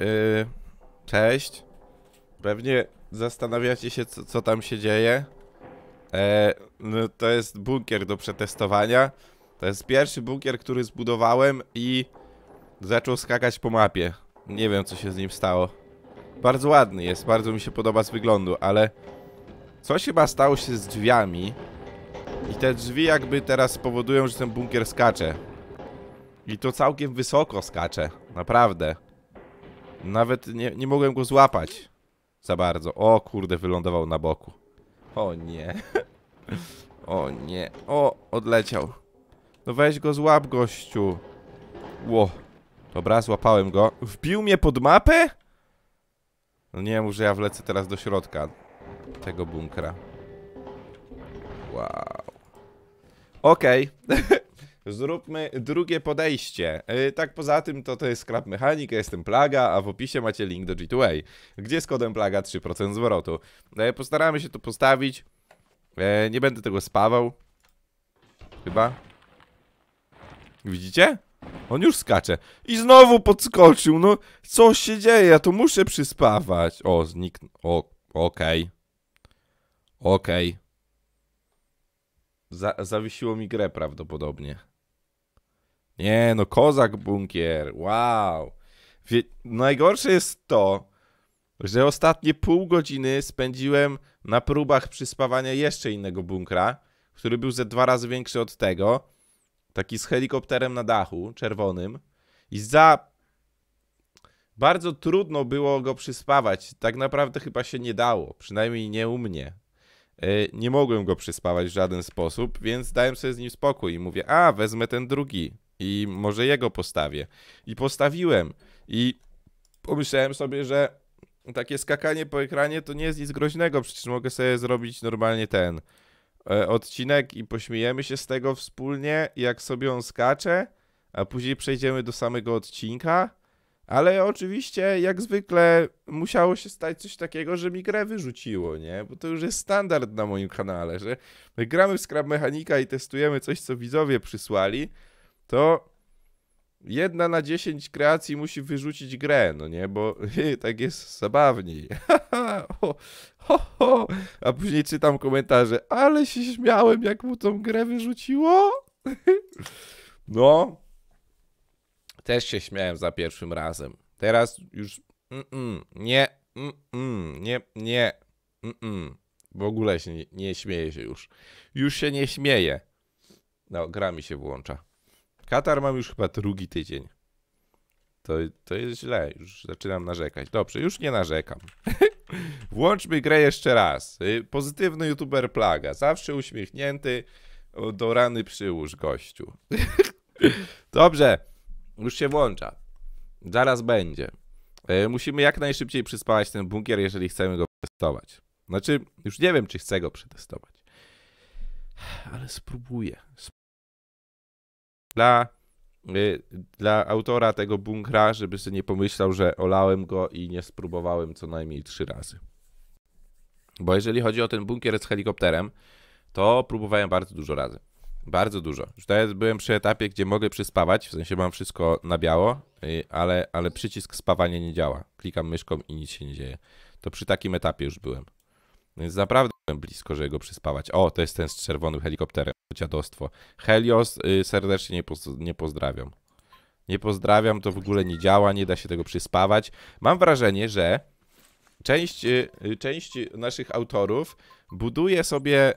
Yy, cześć. Pewnie zastanawiacie się, co, co tam się dzieje. E, no, to jest bunkier do przetestowania. To jest pierwszy bunkier, który zbudowałem i zaczął skakać po mapie. Nie wiem, co się z nim stało. Bardzo ładny jest, bardzo mi się podoba z wyglądu, ale coś chyba stało się z drzwiami. I te drzwi jakby teraz powodują, że ten bunkier skacze. I to całkiem wysoko skacze, naprawdę. Nawet nie, nie mogłem go złapać za bardzo. O kurde, wylądował na boku. O nie. O nie. O, odleciał. No weź go, złap gościu. Ło. Dobra, złapałem go. Wbił mnie pod mapę? No nie mów, że ja wlecę teraz do środka tego bunkra. Wow. Okej. Okay. zróbmy drugie podejście. E, tak poza tym to to jest Scrap Mechanic, ja jestem Plaga, a w opisie macie link do G2A, gdzie z kodem Plaga 3% zwrotu. E, postaramy się to postawić. E, nie będę tego spawał. Chyba. Widzicie? On już skacze. I znowu podskoczył. No, co się dzieje? Ja to muszę przyspawać. O, zniknął. O, okej. Okay. Okej. Okay. Za zawiesiło mi grę prawdopodobnie. Nie, no kozak bunkier, wow. Wie, najgorsze jest to, że ostatnie pół godziny spędziłem na próbach przyspawania jeszcze innego bunkra, który był ze dwa razy większy od tego, taki z helikopterem na dachu, czerwonym i za... Bardzo trudno było go przyspawać, tak naprawdę chyba się nie dało, przynajmniej nie u mnie. E, nie mogłem go przyspawać w żaden sposób, więc dałem sobie z nim spokój i mówię, a wezmę ten drugi i może jego postawię. I postawiłem i pomyślałem sobie, że takie skakanie po ekranie to nie jest nic groźnego, przecież mogę sobie zrobić normalnie ten e, odcinek i pośmiejemy się z tego wspólnie, jak sobie on skacze, a później przejdziemy do samego odcinka. Ale oczywiście, jak zwykle, musiało się stać coś takiego, że mi grę wyrzuciło, nie? Bo to już jest standard na moim kanale, że my gramy w Scrap Mechanika i testujemy coś, co widzowie przysłali, to jedna na dziesięć kreacji musi wyrzucić grę, no nie, bo tak jest zabawniej. ho, ho, ho. A później czytam komentarze, ale się śmiałem, jak mu tą grę wyrzuciło. no, też się śmiałem za pierwszym razem. Teraz już mm -mm, nie, mm nie, nie, w ogóle się nie, nie śmieję się już. Już się nie śmieję. No, gra mi się włącza. Katar mam już chyba drugi tydzień. To, to jest źle, już zaczynam narzekać. Dobrze, już nie narzekam. Włączmy grę jeszcze raz. Y, pozytywny youtuber plaga, zawsze uśmiechnięty, do rany przyłóż gościu. Dobrze, już się włącza. Zaraz będzie. E, musimy jak najszybciej przyspałać ten bunkier, jeżeli chcemy go przetestować. Znaczy, już nie wiem, czy chcę go przetestować. Ale spróbuję dla, y, dla autora tego bunkra, żeby sobie nie pomyślał, że olałem go i nie spróbowałem co najmniej trzy razy. Bo jeżeli chodzi o ten bunkier z helikopterem, to próbowałem bardzo dużo razy. Bardzo dużo. Już teraz byłem przy etapie, gdzie mogę przyspawać, w sensie mam wszystko na biało, y, ale, ale przycisk spawania nie działa. Klikam myszką i nic się nie dzieje. To przy takim etapie już byłem. No jest naprawdę blisko, żeby go przyspawać. O, to jest ten z czerwonym helikopterem. Dziadostwo. Helios y, serdecznie nie, poz nie pozdrawiam. Nie pozdrawiam, to w ogóle nie działa, nie da się tego przyspawać. Mam wrażenie, że część, y, y, część naszych autorów buduje sobie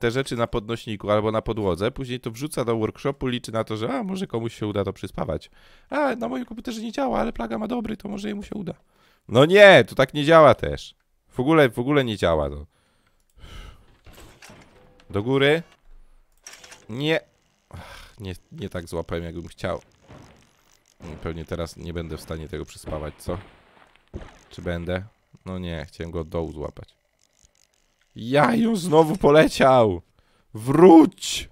te rzeczy na podnośniku albo na podłodze, później to wrzuca do workshopu, liczy na to, że a, może komuś się uda to przyspawać. A, na moim komputerze nie działa, ale plaga ma dobry, to może jemu się uda. No nie, to tak nie działa też. W ogóle, w ogóle nie działa to. Do góry. Nie. Ach, nie, nie tak złapałem, jakbym chciał. Mm, Pewnie teraz nie będę w stanie tego przyspawać, co? Czy będę? No nie, chciałem go od dołu złapać. Jaju, znowu poleciał! Wróć!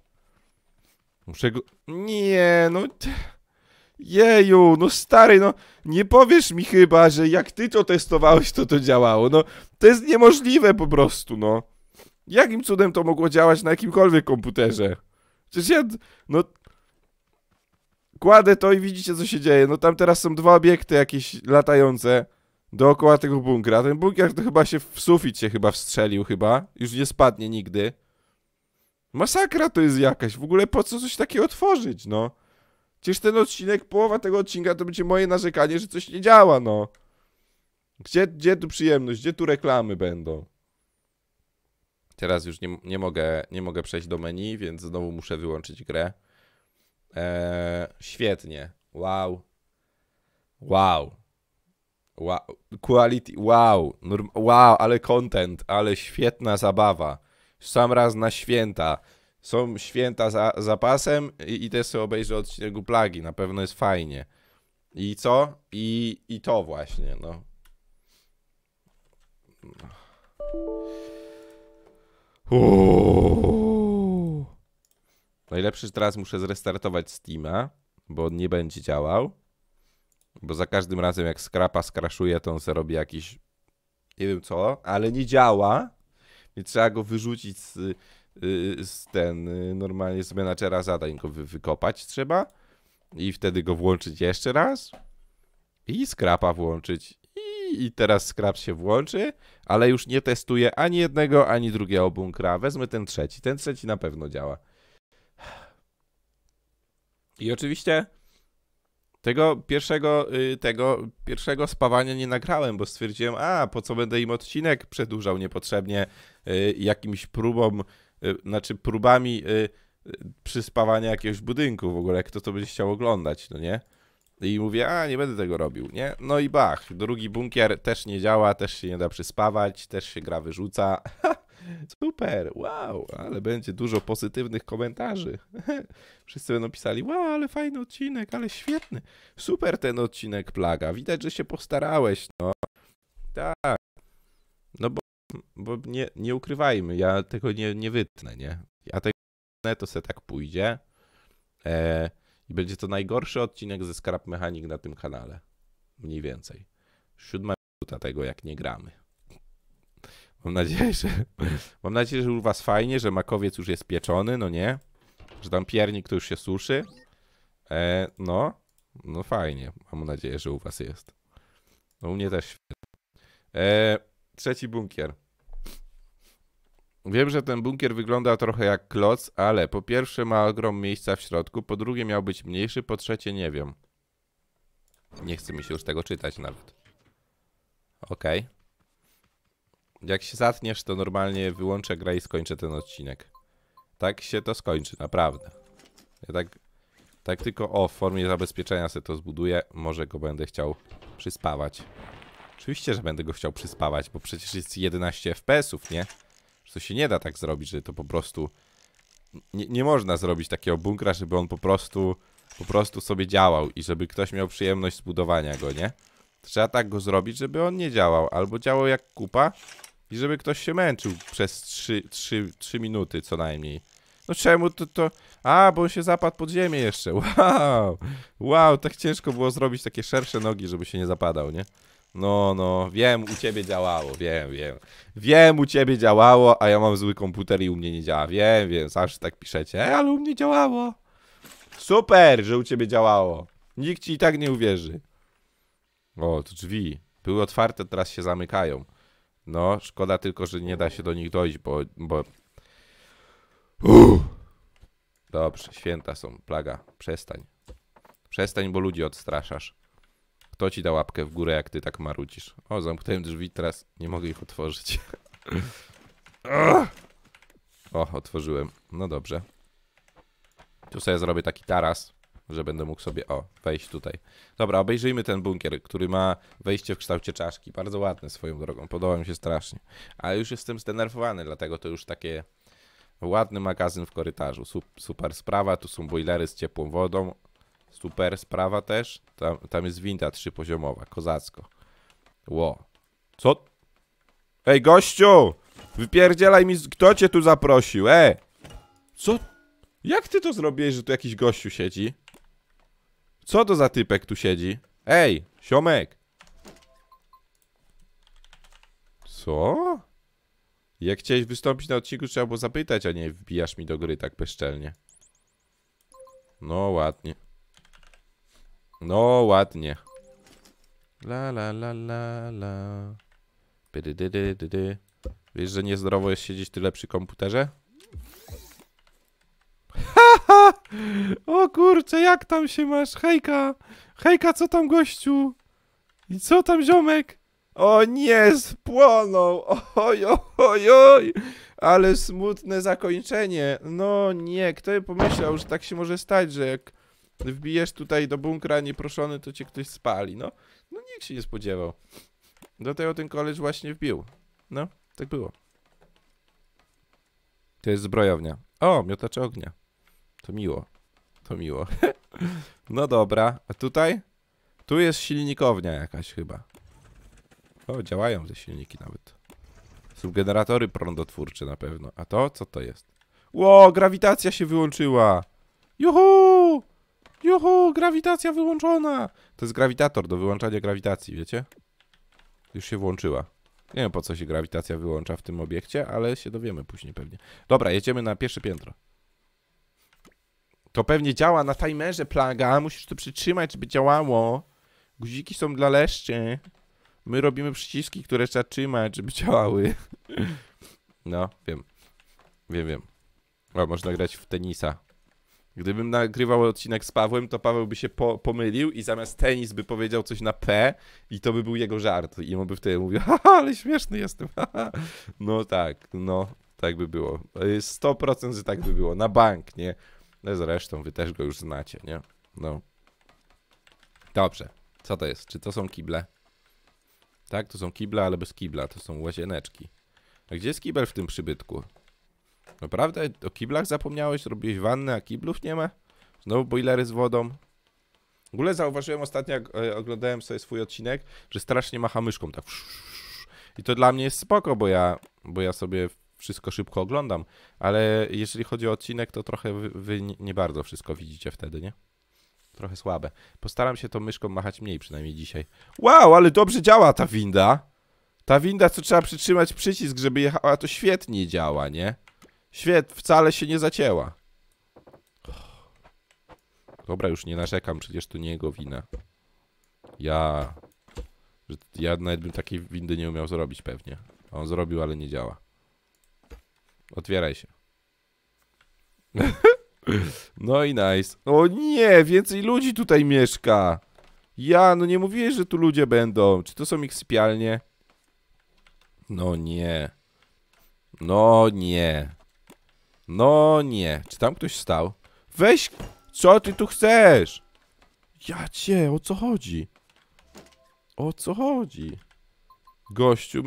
Muszę go... Nie, no... Jeju, no stary, no nie powiesz mi chyba, że jak ty to testowałeś, to to działało. No to jest niemożliwe po prostu, no. Jakim cudem to mogło działać na jakimkolwiek komputerze? Przecież ja, no... Kładę to i widzicie, co się dzieje. No tam teraz są dwa obiekty jakieś latające dookoła tego bunkra. Ten bunkier to chyba się w sufit się chyba wstrzelił chyba. Już nie spadnie nigdy. Masakra to jest jakaś. W ogóle po co coś takiego otworzyć, no? Przecież ten odcinek, połowa tego odcinka to będzie moje narzekanie, że coś nie działa, no. Gdzie, gdzie tu przyjemność, gdzie tu reklamy będą? Teraz już nie, nie, mogę, nie mogę przejść do menu, więc znowu muszę wyłączyć grę. Eee, świetnie. Wow. Wow. Wow. Quality. Wow. Norm wow, ale content, ale świetna zabawa. Sam raz na święta są święta za, zapasem i, i też sobie obejrzę odcinek plagi, na pewno jest fajnie. I co? I, i to właśnie, no. Uuu. Najlepszy, że teraz muszę zrestartować Steama, bo on nie będzie działał. Bo za każdym razem jak skrapa skraszuje, to on sobie robi jakiś... Nie wiem co, ale nie działa. Więc trzeba go wyrzucić z Y, z ten, y, normalnie z menadżera zadań go wykopać trzeba i wtedy go włączyć jeszcze raz i skrapa włączyć. I, I teraz skrap się włączy, ale już nie testuję ani jednego, ani drugiego bunkra. Wezmę ten trzeci. Ten trzeci na pewno działa. I oczywiście tego pierwszego, y, tego pierwszego spawania nie nagrałem, bo stwierdziłem, a po co będę im odcinek przedłużał niepotrzebnie jakimś próbom Y, znaczy próbami y, y, przyspawania jakiegoś budynku w ogóle, kto to będzie chciał oglądać, no nie? I mówię, a nie będę tego robił, nie? No i bach, drugi bunkier też nie działa, też się nie da przyspawać, też się gra wyrzuca. super, wow, ale będzie dużo pozytywnych komentarzy. Wszyscy będą pisali, wow, ale fajny odcinek, ale świetny. Super ten odcinek, Plaga, widać, że się postarałeś, no. Tak. No bo bo nie, nie ukrywajmy, ja tego nie, nie wytnę, nie? Ja tego wytnę, to se tak pójdzie e, i będzie to najgorszy odcinek ze Scrap Mechanic na tym kanale. Mniej więcej. Siódma minuta tego, jak nie gramy. Mam nadzieję, że mam nadzieję, że u was fajnie, że makowiec już jest pieczony, no nie? Że tam piernik to już się suszy. E, no, no fajnie. Mam nadzieję, że u was jest. No u mnie też świetnie. E, trzeci bunkier. Wiem, że ten bunkier wygląda trochę jak kloc, ale po pierwsze ma ogrom miejsca w środku, po drugie miał być mniejszy, po trzecie nie wiem. Nie chce mi się już tego czytać nawet. Okej. Okay. Jak się zatniesz, to normalnie wyłączę grę i skończę ten odcinek. Tak się to skończy, naprawdę. Ja tak, tak tylko o, w formie zabezpieczenia sobie to zbuduję. Może go będę chciał przyspawać. Oczywiście, że będę go chciał przyspawać, bo przecież jest 11 FPS-ów, nie? To się nie da tak zrobić, że to po prostu... Nie, nie można zrobić takiego bunkra, żeby on po prostu, po prostu sobie działał i żeby ktoś miał przyjemność zbudowania go, nie? Trzeba tak go zrobić, żeby on nie działał, albo działał jak kupa i żeby ktoś się męczył przez 3, 3, 3 minuty co najmniej. No czemu to, to... A, bo on się zapadł pod ziemię jeszcze. Wow! Wow, tak ciężko było zrobić takie szersze nogi, żeby się nie zapadał, nie? No, no, wiem, u ciebie działało, wiem, wiem. Wiem, u ciebie działało, a ja mam zły komputer i u mnie nie działa. Wiem, wiem, zawsze tak piszecie, e, ale u mnie działało. Super, że u ciebie działało. Nikt ci i tak nie uwierzy. O, tu drzwi. Były otwarte, teraz się zamykają. No, szkoda tylko, że nie da się do nich dojść, bo... bo... Uff. Dobrze, święta są, plaga, przestań. Przestań, bo ludzi odstraszasz. Kto ci da łapkę w górę, jak ty tak marudzisz? O, zamknąłem drzwi, teraz nie mogę ich otworzyć. o, otworzyłem. No dobrze. Tu sobie zrobię taki taras, że będę mógł sobie, o, wejść tutaj. Dobra, obejrzyjmy ten bunkier, który ma wejście w kształcie czaszki. Bardzo ładny swoją drogą, podoba mi się strasznie. Ale już jestem zdenerwowany, dlatego to już takie ładny magazyn w korytarzu. Super sprawa, tu są bojlery z ciepłą wodą. Super sprawa też. Tam, tam jest winda trzypoziomowa, kozacko. Ło. Co? Ej, gościu! Wypierdzielaj mi, kto cię tu zaprosił, e? Co? Jak ty to zrobiłeś, że tu jakiś gościu siedzi? Co to za typek tu siedzi? Ej, siomek! Co? Jak chciałeś wystąpić na odcinku, trzeba było zapytać, a nie wbijasz mi do gry tak bezczelnie. No ładnie. No, ładnie. La la la la la. Dy, dy, dy, dy, dy. Wiesz, że niezdrowo jest siedzieć tyle przy komputerze? Haha! o kurcze, jak tam się masz? Hejka! Hejka, co tam gościu? I co tam ziomek? O nie, spłonął! Oj, oj, oj! Ale smutne zakończenie. No nie, kto by pomyślał, że tak się może stać, że jak wbijesz tutaj do bunkra nieproszony, to cię ktoś spali, no. No nikt się nie spodziewał. Dlatego ten koleż właśnie wbił. No, tak było. To jest zbrojownia. O, miotacze ognia. To miło. To miło. no dobra, a tutaj? Tu jest silnikownia jakaś chyba. O, działają te silniki nawet. Są generatory prądotwórcze na pewno. A to? Co to jest? Ło, grawitacja się wyłączyła! Juhu! Juhu, grawitacja wyłączona! To jest grawitator do wyłączania grawitacji, wiecie? Już się włączyła. Nie wiem, po co się grawitacja wyłącza w tym obiekcie, ale się dowiemy później pewnie. Dobra, jedziemy na pierwsze piętro. To pewnie działa na timerze, plaga. Musisz to przytrzymać, żeby działało. Guziki są dla leszczy. My robimy przyciski, które trzeba trzymać, żeby działały. No, wiem. Wiem, wiem. O, można grać w tenisa. Gdybym nagrywał odcinek z Pawłem, to Paweł by się po, pomylił i zamiast tenis by powiedział coś na P i to by był jego żart. I on by wtedy mówił, ha, ale śmieszny jestem, No tak, no, tak by było. 100% y, że tak by było, na bank, nie? No zresztą wy też go już znacie, nie? No. Dobrze, co to jest? Czy to są kible? Tak, to są kible, ale bez kibla, to są łazieneczki. A gdzie jest kibel w tym przybytku? Naprawdę? O kiblach zapomniałeś? Robiłeś wannę, a kiblów nie ma? Znowu boilery z wodą. W ogóle zauważyłem ostatnio, jak e, oglądałem sobie swój odcinek, że strasznie macha myszką tak. I to dla mnie jest spoko, bo ja, bo ja sobie wszystko szybko oglądam. Ale jeżeli chodzi o odcinek, to trochę wy, wy nie bardzo wszystko widzicie wtedy, nie? Trochę słabe. Postaram się tą myszką machać mniej, przynajmniej dzisiaj. Wow, ale dobrze działa ta winda! Ta winda, co trzeba przytrzymać przycisk, żeby jechała, to świetnie działa, nie? Świet, wcale się nie zacięła. Dobra, już nie narzekam, przecież to nie jego wina. Ja... Ja nawet bym takiej windy nie umiał zrobić pewnie. A on zrobił, ale nie działa. Otwieraj się. No i nice. O nie, więcej ludzi tutaj mieszka. Ja, no nie mówiłeś, że tu ludzie będą. Czy to są ich sypialnie? No nie. No nie. No nie. Czy tam ktoś stał? Weź! Co ty tu chcesz? Ja cię, o co chodzi? O co chodzi? Gościu,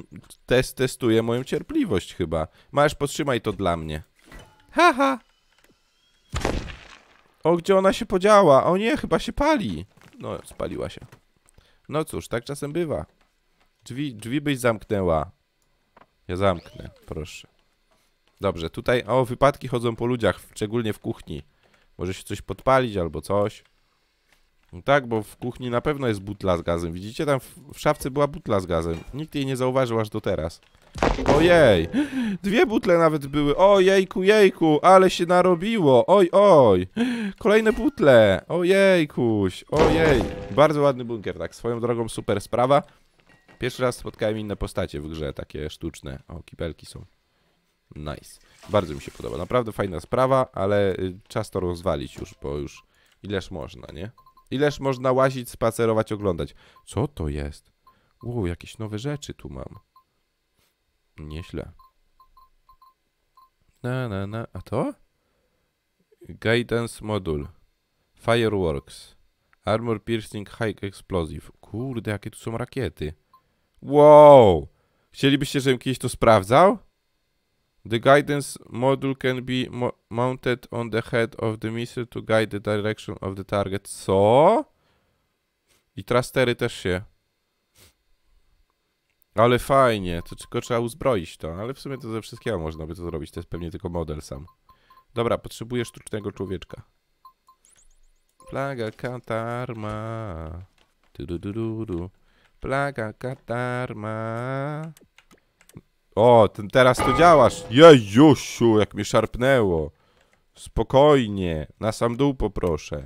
test testuje moją cierpliwość chyba. Masz, podtrzymaj to dla mnie. Haha! Ha. O, gdzie ona się podziała? O nie, chyba się pali. No, spaliła się. No cóż, tak czasem bywa. Drzwi, drzwi byś zamknęła. Ja zamknę, proszę. Dobrze, tutaj o wypadki chodzą po ludziach, szczególnie w kuchni. Może się coś podpalić albo coś. No tak, bo w kuchni na pewno jest butla z gazem. Widzicie, tam w, w szafce była butla z gazem. Nikt jej nie zauważył aż do teraz. Ojej! Dwie butle nawet były. Ojejku, jejku, ale się narobiło. Oj, oj. Kolejne butle. Ojejkuś, ojej. Bardzo ładny bunkier, tak. Swoją drogą super sprawa. Pierwszy raz spotkałem inne postacie w grze, takie sztuczne. O, kipelki są. Nice. Bardzo mi się podoba. Naprawdę fajna sprawa, ale y, czas to rozwalić już, bo już ileż można, nie? Ileż można łazić, spacerować, oglądać. Co to jest? Wow, jakieś nowe rzeczy tu mam. Nieźle. Na, na, na. A to? Guidance Module. Fireworks. Armor Piercing High Explosive. Kurde, jakie tu są rakiety. Wow! Chcielibyście, żebym kiedyś to sprawdzał? The guidance module can be mo mounted on the head of the missile to guide the direction of the target. Co? I trastery też się. Ale fajnie, to tylko trzeba uzbroić to, ale w sumie to ze wszystkiego można by to zrobić, to jest pewnie tylko model sam. Dobra, potrzebuję sztucznego człowieczka. Plaga katarma. Du, du, du, du, du. Plaga katarma. O, ten teraz tu działasz. Jejusiu, jak mnie szarpnęło. Spokojnie, na sam dół poproszę.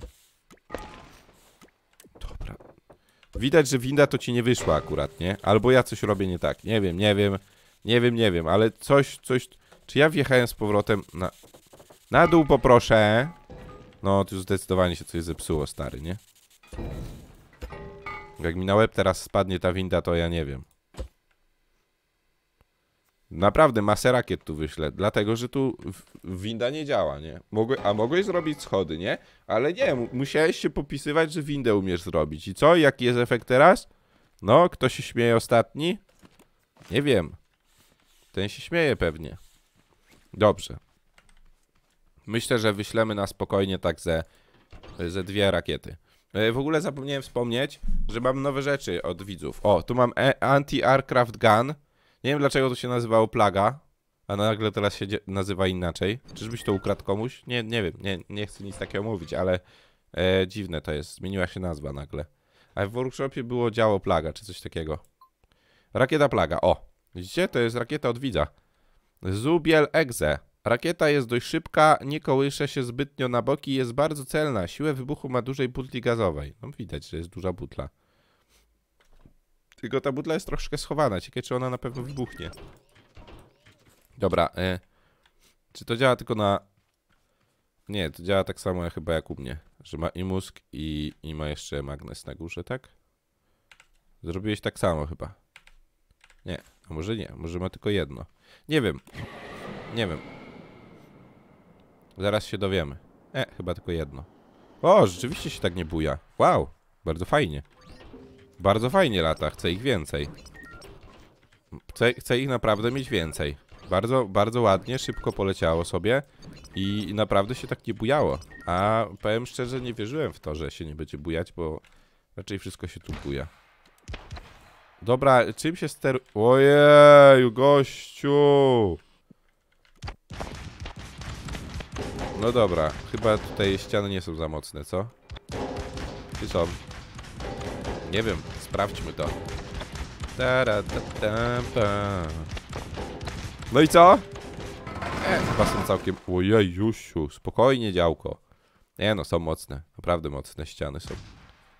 Dobra. Widać, że winda to ci nie wyszła akurat, nie? Albo ja coś robię nie tak. Nie wiem, nie wiem. Nie wiem, nie wiem, ale coś, coś... Czy ja wjechałem z powrotem na... Na dół poproszę. No, tu zdecydowanie się coś zepsuło, stary, nie? Jak mi na łeb teraz spadnie ta winda, to ja nie wiem. Naprawdę masę rakiet tu wyślę, dlatego że tu winda nie działa, nie? Mogły, a mogłeś zrobić schody, nie? Ale nie, musiałeś się popisywać, że windę umiesz zrobić. I co? Jaki jest efekt teraz? No, kto się śmieje ostatni? Nie wiem. Ten się śmieje pewnie. Dobrze. Myślę, że wyślemy na spokojnie tak ze, ze dwie rakiety. E, w ogóle zapomniałem wspomnieć, że mam nowe rzeczy od widzów. O, tu mam e anti-aircraft gun nie wiem dlaczego to się nazywało plaga, a nagle teraz się nazywa inaczej. Czyżbyś to ukradł komuś? Nie, nie wiem, nie, nie chcę nic takiego mówić, ale e, dziwne to jest. Zmieniła się nazwa nagle. A w workshopie było działo plaga, czy coś takiego. Rakieta plaga, o. Widzicie? To jest rakieta od widza. Zubiel Exe. Rakieta jest dość szybka, nie kołysze się zbytnio na boki, jest bardzo celna. Siłę wybuchu ma dużej butli gazowej. No widać, że jest duża butla. Tylko ta budla jest troszkę schowana. Ciekawe, czy ona na pewno wybuchnie. Dobra. E, czy to działa tylko na... Nie, to działa tak samo chyba jak u mnie. Że ma i mózg i, i ma jeszcze magnes na górze, tak? Zrobiłeś tak samo chyba. Nie, a może nie. Może ma tylko jedno. Nie wiem. Nie wiem. Zaraz się dowiemy. E, chyba tylko jedno. O, rzeczywiście się tak nie buja. Wow, bardzo fajnie. Bardzo fajnie lata, chcę ich więcej. Chcę, chcę ich naprawdę mieć więcej. Bardzo, bardzo ładnie, szybko poleciało sobie i, naprawdę się tak nie bujało. A powiem szczerze, nie wierzyłem w to, że się nie będzie bujać, bo raczej wszystko się tu buja. Dobra, czym się ster... Ojej, gościu! No dobra, chyba tutaj ściany nie są za mocne, co? Czy są? Nie wiem, sprawdźmy to. No i co? E, chyba są całkiem... Ojej, spokojnie działko. Nie no, są mocne. Naprawdę mocne ściany są.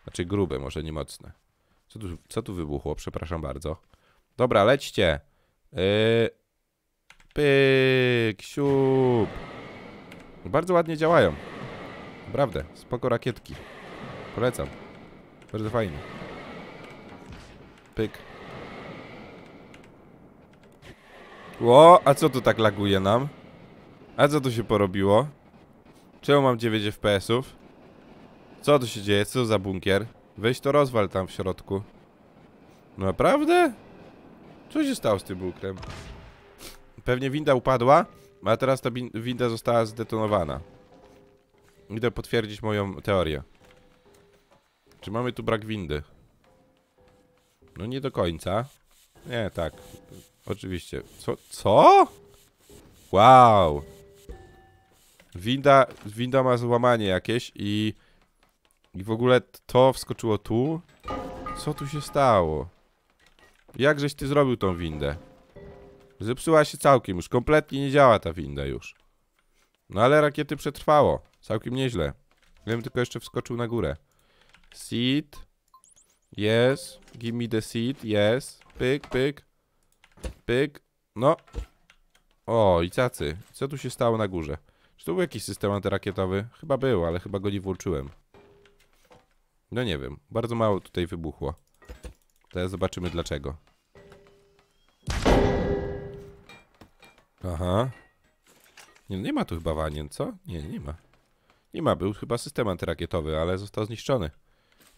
Znaczy grube, może nie mocne. Co tu, co tu wybuchło? Przepraszam bardzo. Dobra, lećcie. Yy... Pyk, siup. No bardzo ładnie działają. Naprawdę, spoko rakietki. Polecam. Bardzo fajnie pyk. Ło, a co tu tak laguje nam? A co tu się porobiło? Czemu mam 9 FPS-ów? Co tu się dzieje? Co za bunkier? Weź to rozwal tam w środku. Naprawdę? Co się stało z tym bunkrem? Pewnie winda upadła, a teraz ta winda została zdetonowana. Idę potwierdzić moją teorię. Czy mamy tu brak windy? No nie do końca. Nie, tak. Oczywiście. Co? Co? Wow! Winda, winda ma złamanie jakieś i... I w ogóle to wskoczyło tu? Co tu się stało? Jakżeś ty zrobił tą windę? Zepsuła się całkiem już. Kompletnie nie działa ta winda już. No ale rakiety przetrwało. Całkiem nieźle. Gdybym tylko jeszcze wskoczył na górę. Seat. Yes. Give me the seed. Yes. Pyk, pyk. Pyk. No. O, i cacy. Co tu się stało na górze? Czy to był jakiś system antyrakietowy? Chyba był, ale chyba go nie włączyłem. No nie wiem. Bardzo mało tutaj wybuchło. Teraz zobaczymy dlaczego. Aha. Nie, nie ma tu chyba wanien, co? Nie, nie ma. Nie ma. Był chyba system antyrakietowy, ale został zniszczony.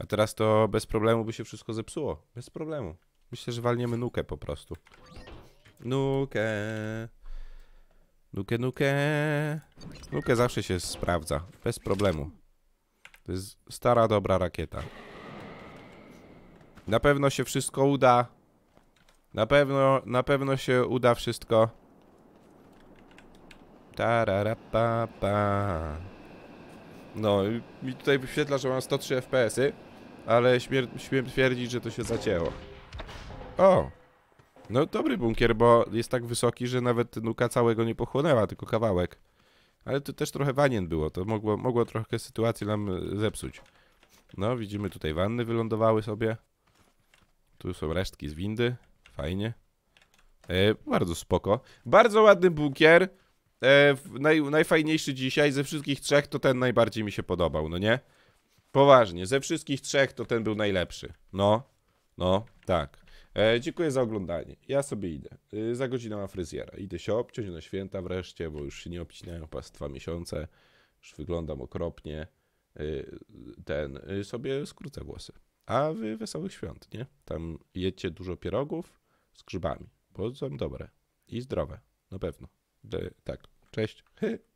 A teraz to bez problemu by się wszystko zepsuło. Bez problemu. Myślę, że walniemy nukę po prostu. Nukę. Nukę, nukę. Nukę zawsze się sprawdza. Bez problemu. To jest stara, dobra rakieta. Na pewno się wszystko uda. Na pewno, na pewno się uda wszystko. pa. No i mi tutaj wyświetla, że mam 103 FPS-y ale śmier śmiem twierdzić, że to się zacięło. O! No dobry bunkier, bo jest tak wysoki, że nawet nuka całego nie pochłonęła, tylko kawałek. Ale tu też trochę wanien było, to mogło, mogło trochę sytuację nam e, zepsuć. No, widzimy tutaj wanny wylądowały sobie. Tu są resztki z windy. Fajnie. E, bardzo spoko. Bardzo ładny bunkier. E, naj, najfajniejszy dzisiaj ze wszystkich trzech to ten najbardziej mi się podobał, no nie? Poważnie, ze wszystkich trzech to ten był najlepszy. No, no, tak. E, dziękuję za oglądanie. Ja sobie idę. E, za godzinę mam fryzjera. Idę się obciąć na święta wreszcie, bo już się nie obcinają pas dwa miesiące. Już wyglądam okropnie. E, ten, e, sobie skrócę włosy. A wy wesołych świąt, nie? Tam jedziecie dużo pierogów z grzybami, bo są dobre i zdrowe, na pewno. E, tak, cześć.